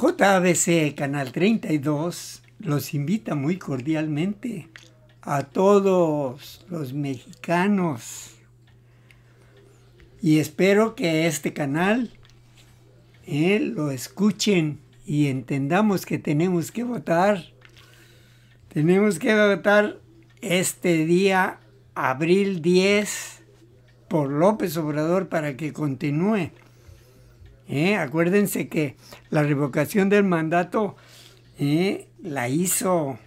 JBC Canal 32 los invita muy cordialmente a todos los mexicanos y espero que este canal eh, lo escuchen y entendamos que tenemos que votar. Tenemos que votar este día, abril 10, por López Obrador para que continúe. ¿eh? acuérdense que la revocación del mandato ¿eh? la hizo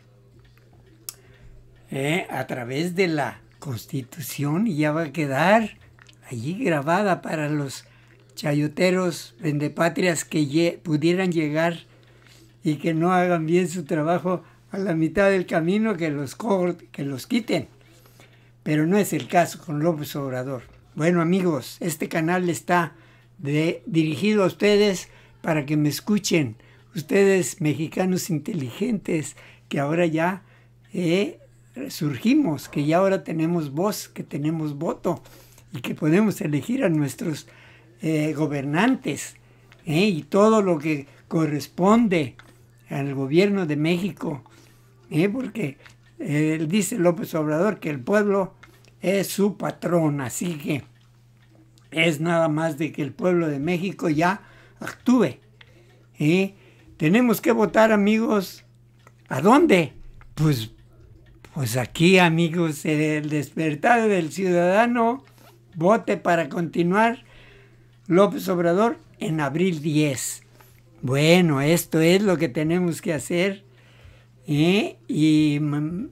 ¿eh? a través de la constitución y ya va a quedar allí grabada para los chayoteros vendepatrias que pudieran llegar y que no hagan bien su trabajo a la mitad del camino, que los, que los quiten. Pero no es el caso con López Obrador. Bueno amigos, este canal está dirigido a ustedes para que me escuchen, ustedes mexicanos inteligentes que ahora ya eh, surgimos, que ya ahora tenemos voz, que tenemos voto y que podemos elegir a nuestros eh, gobernantes eh, y todo lo que corresponde al gobierno de México, porque dice López Obrador que el pueblo es su patrón, así que es nada más de que el pueblo de México ya actúe. y ¿eh? Tenemos que votar, amigos. ¿A dónde? Pues, pues aquí, amigos, el despertar del ciudadano vote para continuar López Obrador en abril 10. Bueno, esto es lo que tenemos que hacer ¿eh? y mm,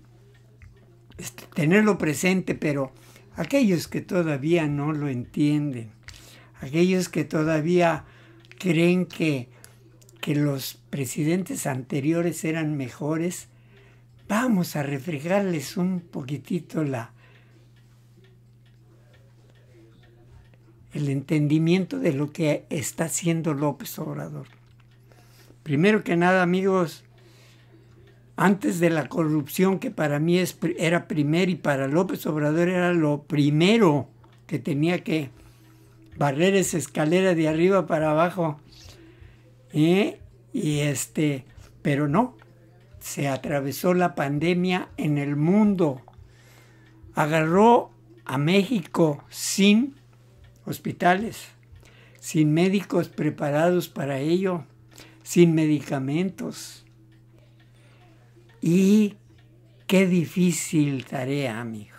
este, tenerlo presente, pero aquellos que todavía no lo entienden, aquellos que todavía creen que, que los presidentes anteriores eran mejores, vamos a refregarles un poquitito la, el entendimiento de lo que está haciendo López Obrador. Primero que nada, amigos, antes de la corrupción, que para mí era primer y para López Obrador era lo primero que tenía que barrer esa escalera de arriba para abajo. ¿eh? Y este, pero no, se atravesó la pandemia en el mundo. Agarró a México sin hospitales, sin médicos preparados para ello, sin medicamentos y qué difícil tarea, amigos.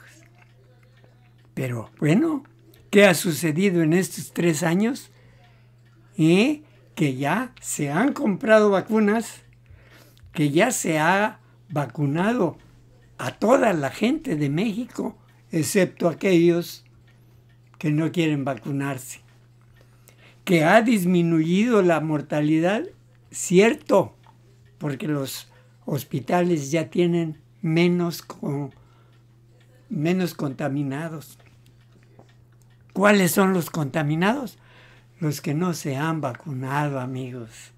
Pero bueno, ¿qué ha sucedido en estos tres años? ¿Eh? Que ya se han comprado vacunas, que ya se ha vacunado a toda la gente de México, excepto aquellos que no quieren vacunarse. Que ha disminuido la mortalidad, cierto, porque los hospitales ya tienen menos, menos contaminados. ¿Cuáles son los contaminados? Los que no se han vacunado, amigos.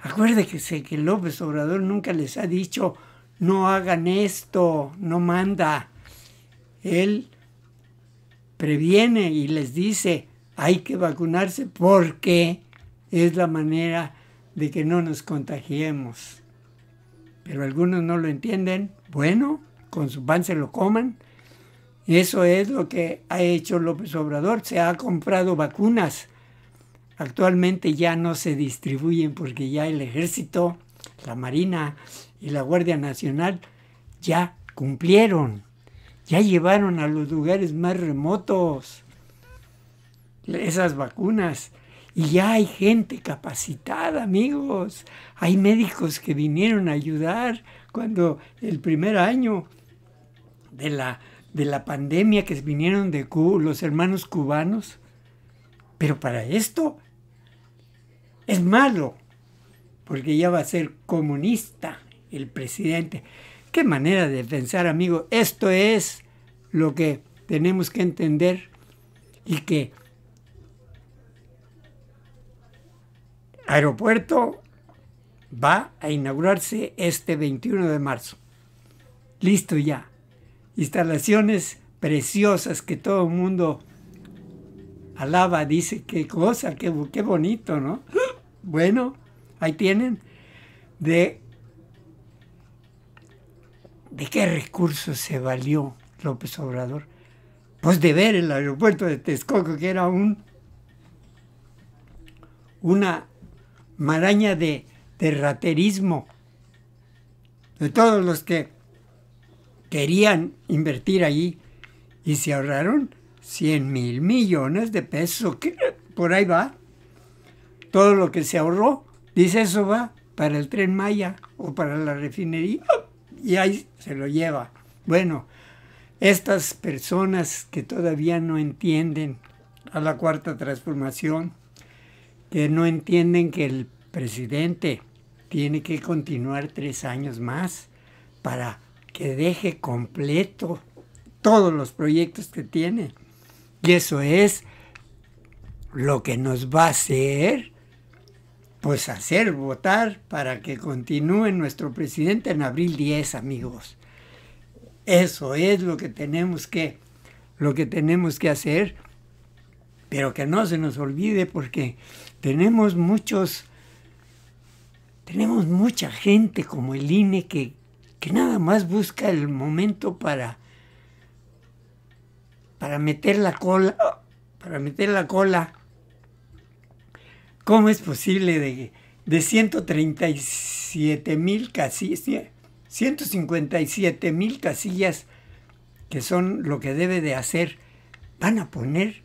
Acuérdense que López Obrador nunca les ha dicho, no hagan esto, no manda. Él previene y les dice, hay que vacunarse porque es la manera de que no nos contagiemos pero algunos no lo entienden. Bueno, con su pan se lo coman. Eso es lo que ha hecho López Obrador. Se ha comprado vacunas. Actualmente ya no se distribuyen porque ya el ejército, la Marina y la Guardia Nacional ya cumplieron. Ya llevaron a los lugares más remotos esas vacunas. Y ya hay gente capacitada, amigos. Hay médicos que vinieron a ayudar cuando el primer año de la, de la pandemia que vinieron de Cuba, los hermanos cubanos. Pero para esto es malo, porque ya va a ser comunista el presidente. Qué manera de pensar, amigo. Esto es lo que tenemos que entender y que aeropuerto va a inaugurarse este 21 de marzo. Listo ya. Instalaciones preciosas que todo el mundo alaba, dice, qué cosa, qué, qué bonito, ¿no? Bueno, ahí tienen. De, ¿De qué recursos se valió López Obrador? Pues de ver el aeropuerto de Texcoco, que era un una maraña de, terraterismo de todos los que querían invertir allí y se ahorraron 100 mil millones de pesos, por ahí va. Todo lo que se ahorró, dice eso va para el tren Maya o para la refinería y ahí se lo lleva. Bueno, estas personas que todavía no entienden a la cuarta transformación, que no entienden que el presidente tiene que continuar tres años más para que deje completo todos los proyectos que tiene. Y eso es lo que nos va a hacer, pues hacer votar para que continúe nuestro presidente en abril 10, amigos. Eso es lo que tenemos que, lo que tenemos que hacer pero que no se nos olvide porque tenemos muchos, tenemos mucha gente como el INE que, nada más busca el momento para, para meter la cola, para meter la cola. ¿Cómo es posible de, de 137 mil casillas, 157 mil casillas, que son lo que debe de hacer, van a poner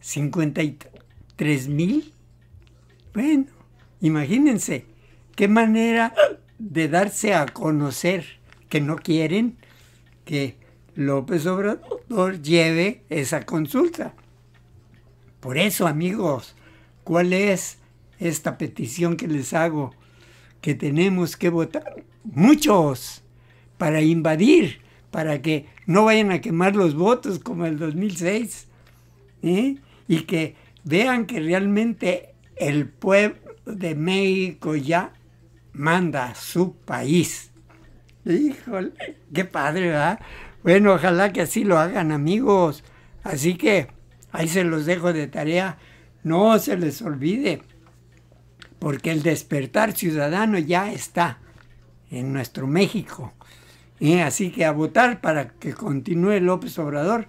53 mil. Bueno, imagínense qué manera de darse a conocer que no quieren que López Obrador lleve esa consulta. Por eso, amigos, ¿cuál es esta petición que les hago? Que tenemos que votar muchos para invadir, para que no vayan a quemar los votos como el 2006. ¿eh? y que vean que realmente el pueblo de México ya manda su país. Híjole, qué padre, ¿verdad? Bueno, ojalá que así lo hagan amigos. Así que ahí se los dejo de tarea. No se les olvide, porque el despertar ciudadano ya está en nuestro México. Y así que a votar para que continúe López Obrador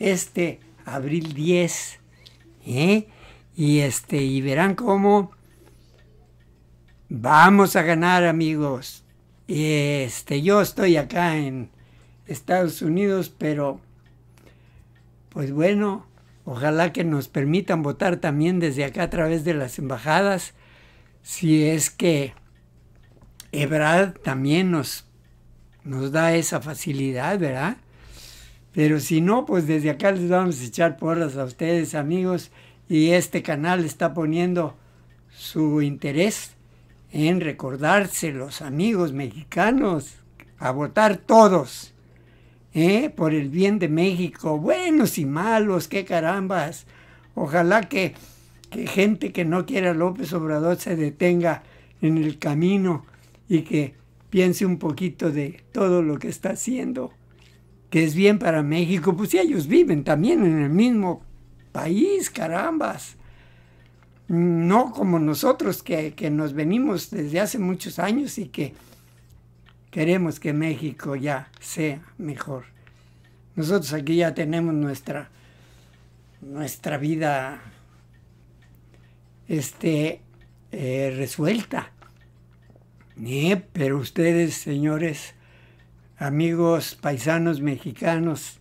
este abril 10 ¿eh? Y, este, y verán cómo vamos a ganar, amigos. Este, yo estoy acá en Estados Unidos, pero pues bueno, ojalá que nos permitan votar también desde acá a través de las embajadas, si es que Ebrad también nos, nos da esa facilidad, ¿verdad? Pero si no, pues desde acá les vamos a echar porras a ustedes, amigos. Y este canal está poniendo su interés en recordarse los amigos mexicanos a votar todos ¿eh? por el bien de México, buenos y malos, qué carambas. Ojalá que, que gente que no quiera López Obrador se detenga en el camino y que piense un poquito de todo lo que está haciendo es bien para México, pues si ellos viven también en el mismo país, carambas. No como nosotros que, nos venimos desde hace muchos años y que queremos que México ya sea mejor. Nosotros aquí ya tenemos nuestra, nuestra vida este, eh, resuelta. ni eh, pero ustedes, señores, amigos paisanos mexicanos,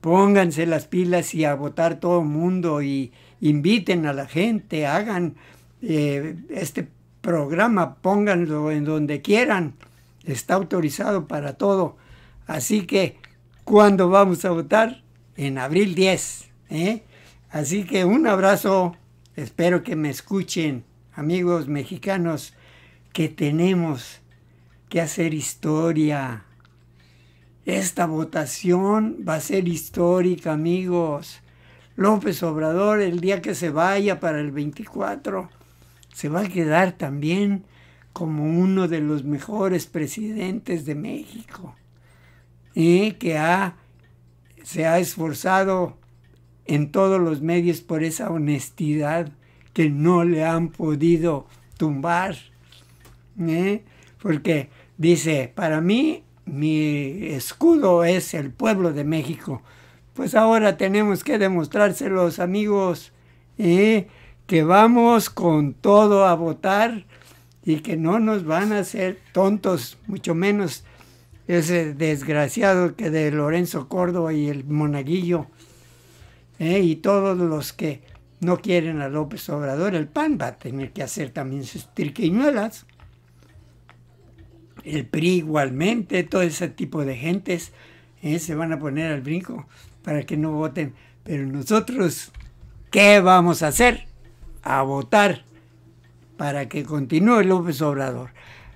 pónganse las pilas y a votar todo el mundo y inviten a la gente, hagan eh, este programa, pónganlo en donde quieran, está autorizado para todo. Así que, ¿cuándo vamos a votar? En abril 10. ¿eh? Así que un abrazo, espero que me escuchen, amigos mexicanos, que tenemos que hacer historia esta votación va a ser histórica, amigos. López Obrador, el día que se vaya para el 24, se va a quedar también como uno de los mejores presidentes de México, Y ¿eh? que ha, se ha esforzado en todos los medios por esa honestidad que no le han podido tumbar. ¿eh? Porque dice, para mí mi escudo es el pueblo de México. Pues ahora tenemos que demostrárselos, amigos, ¿eh? que vamos con todo a votar y que no nos van a hacer tontos, mucho menos ese desgraciado que de Lorenzo Córdoba y el Monaguillo ¿eh? y todos los que no quieren a López Obrador. El PAN va a tener que hacer también sus triquiñuelas el PRI igualmente, todo ese tipo de gentes eh, se van a poner al brinco para que no voten. Pero nosotros, ¿qué vamos a hacer? A votar para que continúe López Obrador.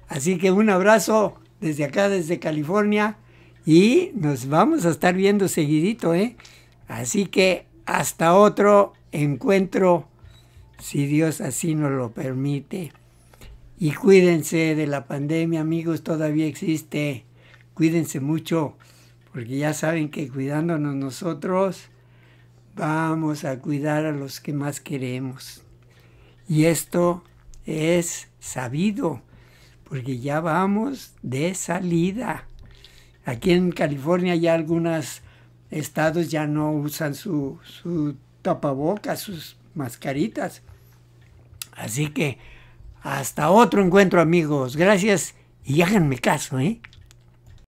Así que un abrazo desde acá, desde California, y nos vamos a estar viendo seguidito, ¿eh? Así que hasta otro encuentro, si Dios así nos lo permite. Y cuídense de la pandemia, amigos, todavía existe. Cuídense mucho, porque ya saben que cuidándonos nosotros, vamos a cuidar a los que más queremos. Y esto es sabido, porque ya vamos de salida. Aquí en California ya algunos estados ya no usan su, su tapabocas, sus mascaritas. Así que hasta otro encuentro amigos. Gracias y háganme caso, ¿eh?